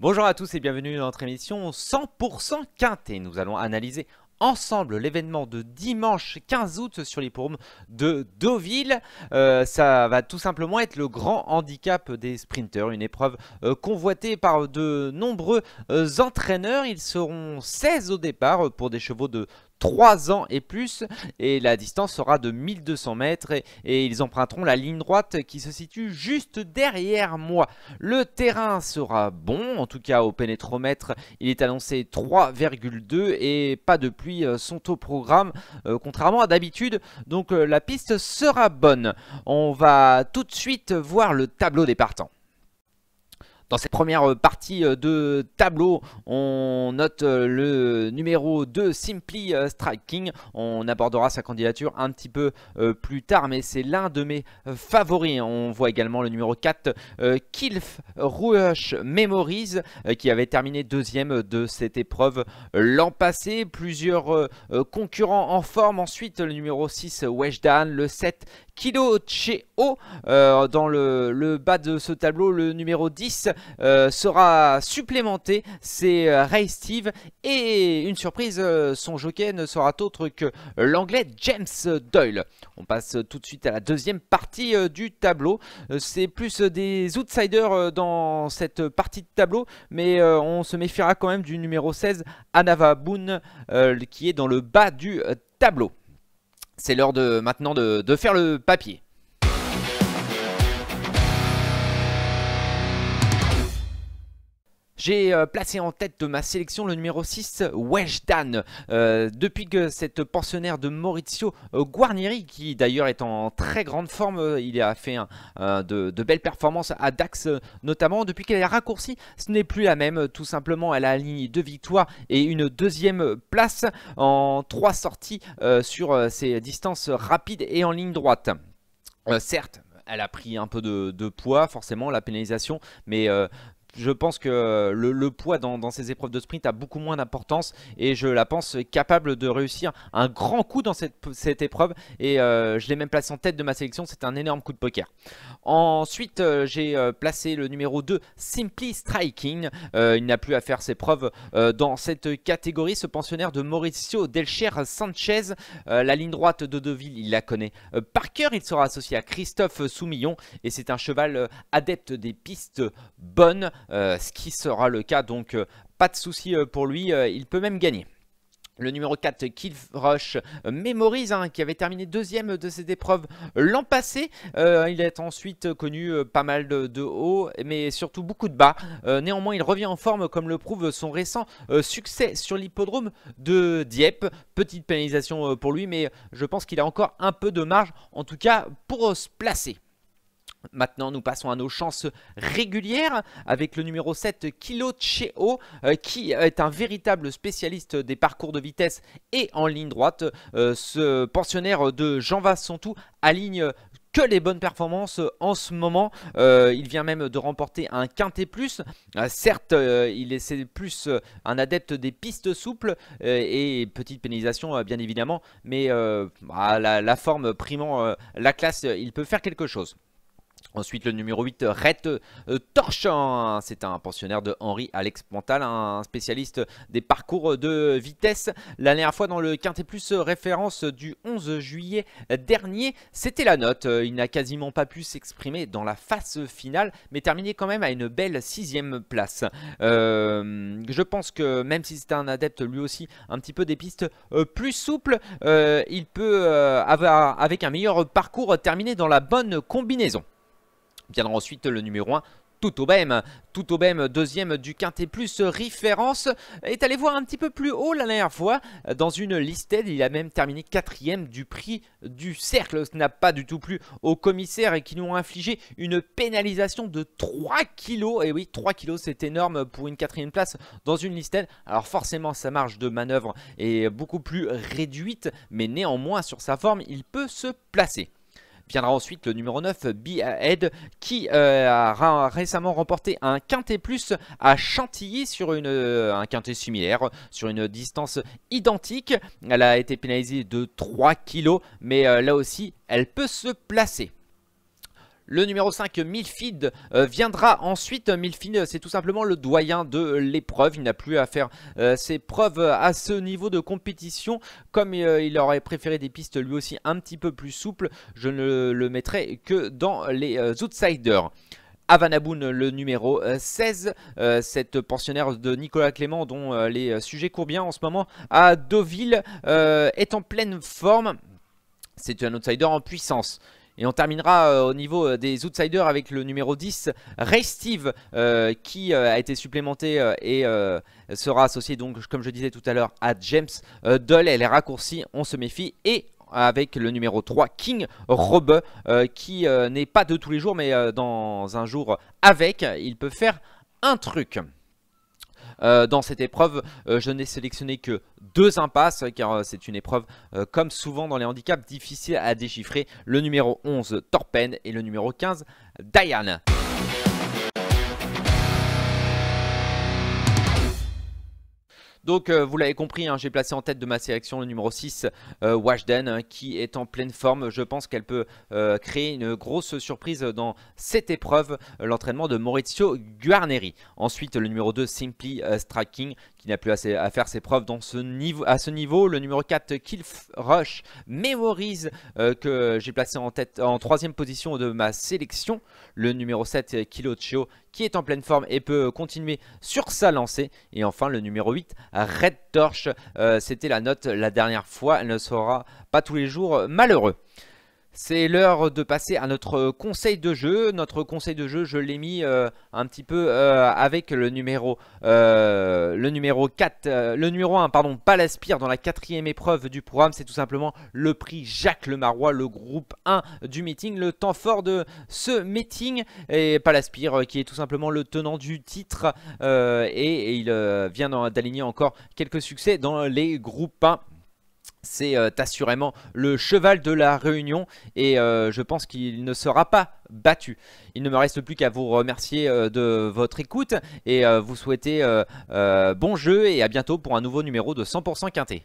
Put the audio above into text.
Bonjour à tous et bienvenue dans notre émission 100% Quintet. Nous allons analyser ensemble l'événement de dimanche 15 août sur les poumes de Deauville. Euh, ça va tout simplement être le grand handicap des sprinters, une épreuve euh, convoitée par de nombreux euh, entraîneurs. Ils seront 16 au départ pour des chevaux de 3 ans et plus et la distance sera de 1200 mètres et, ils emprunteront la ligne droite qui se situe juste derrière moi. Le terrain sera bon, en tout cas au pénétromètre il est annoncé 3,2 et pas de pluie euh, sont au programme euh, contrairement à d'habitude donc euh, la piste sera bonne. On va tout de suite voir le tableau des partants. Dans cette première euh, partie euh, de tableau, on note euh, le numéro 2, Simply Striking. On abordera sa candidature un petit peu plus tard, mais c'est l'un de mes favoris. On voit également le numéro 4, Kilf Rush Memories, qui avait terminé deuxième de cette épreuve l'an passé. Plusieurs concurrents en forme. Ensuite, le numéro 6, Weshdan. Le 7, Kilo Cheo. dans le, le, bas de ce tableau, le numéro 10, euh, sera supplémenté, c'est euh, Ray Steve. Et une surprise, euh, son jockey ne sera autre que l'anglais James Doyle. On passe tout de suite à la deuxième partie du tableau. C'est plus des outsiders dans cette partie de tableau, mais on se méfiera quand même du numéro 16, Anava Boone, qui est dans le bas du tableau. C'est l'heure de, maintenant de faire le papier. J'ai euh, placé en tête de ma sélection le numéro 6, Weshdan. Euh, depuis que cette pensionnaire de Maurizio euh, Guarnieri, qui d'ailleurs est en très grande forme, il a fait de, belles performances à Dax notamment, depuis qu'elle est raccourcie, ce n'est plus la même. Tout simplement, elle a aligné deux victoires et une deuxième place en trois sorties sur ses distances rapides et en ligne droite. certes, elle a pris un peu de, poids, forcément, la pénalisation, mais je pense que le, poids dans, ces épreuves de sprint a beaucoup moins d'importance et je la pense capable de réussir un grand coup dans cette, épreuve et euh, je l'ai même placé en tête de ma sélection, c'est un énorme coup de poker. Ensuite euh, j'ai euh, placé le numéro 2 Simply Striking, il n'a plus à faire ses preuves dans cette catégorie, ce pensionnaire de Mauricio Delcher Sanchez, la ligne droite de Deville il la connaît par cœur, il sera associé à Christophe Soumillon et c'est un cheval adepte des pistes bonnes. Euh, ce qui sera le cas. Donc euh, pas de souci euh, pour lui, il peut même gagner. Le numéro 4, Kid Rush, mémorise, hein, qui avait terminé deuxième de cette épreuve l'an passé. il est ensuite connu pas mal de, hauts, mais surtout beaucoup de bas. néanmoins, il revient en forme, comme le prouve son récent succès sur l'hippodrome de Dieppe. Petite pénalisation pour lui, mais je pense qu'il a encore un peu de marge, en tout cas, pour se placer. Maintenant, nous passons à nos chances régulières avec le numéro 7, Kilo Cheo, euh, qui est un véritable spécialiste des parcours de vitesse et en ligne droite. Euh, ce pensionnaire de Jean Vassontou aligne que les bonnes performances en ce moment. Euh, il vient même de remporter un quintet plus. certes, il est, plus un adepte des pistes souples et petite pénalisation bien évidemment, mais la, forme primant la classe, il peut faire quelque chose. Ensuite, le numéro 8, euh, Rhett euh, Torch, C'est un pensionnaire de Henri-Alex Pontal, un spécialiste des parcours de vitesse. La dernière fois, dans le Quintet Plus euh, référence du 11 juillet dernier, c'était la note. Il n'a quasiment pas pu s'exprimer dans la phase finale, mais terminé quand même à une belle sixième place. je pense que même si c'était un adepte, lui aussi, un petit peu des pistes plus souples, il peut, avoir, avec un meilleur parcours, terminer dans la bonne combinaison. Viendra ensuite le numéro 1 tout au même, tout au même, deuxième du quintet plus référence, est allé voir un petit peu plus haut la dernière fois dans une listed. Il a même terminé quatrième du prix du cercle. Ce n'a pas du tout plu aux commissaires et qui nous ont infligé une pénalisation de 3 kilos. Et oui, 3 kilos, c'est énorme pour une quatrième place dans une listed. Alors forcément, sa marge de manœuvre est beaucoup plus réduite, mais néanmoins, sur sa forme, il peut se placer. Viendra ensuite le numéro 9, Behead, qui euh, a récemment remporté un quintet plus à Chantilly sur une, euh, un quintet similaire, sur une distance identique. Elle a été pénalisée de 3 kilos, mais euh, là aussi, elle peut se placer. Le numéro 5, Milfid, euh, viendra ensuite. Milfid, euh, c'est tout simplement le doyen de l'épreuve. Il n'a plus à faire euh, ses preuves à ce niveau de compétition. Comme il aurait préféré des pistes lui aussi un petit peu plus souples, je ne le mettrai que dans les outsiders. Avanaboun, le numéro 16, cette pensionnaire de Nicolas Clément dont les sujets courent bien en ce moment à Deauville, est en pleine forme. C'est un outsider en puissance. Et on terminera euh, au niveau euh, des outsiders avec le numéro 10, Ray Steve, qui euh, a été supplémenté et sera associé, donc, comme je disais tout à l'heure, à James Dull. Elle est raccourcie, on se méfie. Et avec le numéro 3 King Robe qui n'est pas de tous les jours mais dans un jour avec il peut faire un truc. Euh, dans cette épreuve, euh, je n'ai sélectionné que deux impasses, car euh, c'est une épreuve, comme souvent dans les handicaps, difficile à déchiffrer. Le numéro 11, Torpen, et le numéro 15, Diane. Donc euh, vous l'avez compris, hein, j'ai placé en tête de ma sélection le numéro 6, euh, Washden, hein, qui est en pleine forme. Je pense qu'elle peut euh, créer une grosse surprise dans cette épreuve, l'entraînement de Maurizio Guarneri. Ensuite, le numéro 2, Simply Striking, qui n'a plus assez à faire ses preuves à ce niveau. Le numéro 4, Kill Rush Memories, que j'ai placé en, tête, en troisième position de ma sélection. Le numéro 7, Kilo qui est en pleine forme et peut continuer sur sa lancée. Et enfin, le numéro 8, Red Torch. Euh, c'était la note la dernière fois. Elle ne sera pas tous les jours malheureux. C'est l'heure de passer à notre euh, conseil de jeu. Notre conseil de jeu, je l'ai mis euh, un petit peu euh, avec le numéro, le numéro 4, le numéro 1, pardon, Palaspire dans la quatrième épreuve du programme. C'est tout simplement le prix Jacques Lemarois, le groupe 1 du meeting, le temps fort de ce meeting. Et Palaspire qui est tout simplement le tenant du titre et, et, il vient d'aligner encore quelques succès dans les groupes 1 c'est euh, assurément le cheval de la Réunion et euh, je pense qu'il ne sera pas battu. Il ne me reste plus qu'à vous remercier euh, de votre écoute et vous souhaiter bon jeu et à bientôt pour un nouveau numéro de 100% Quintet.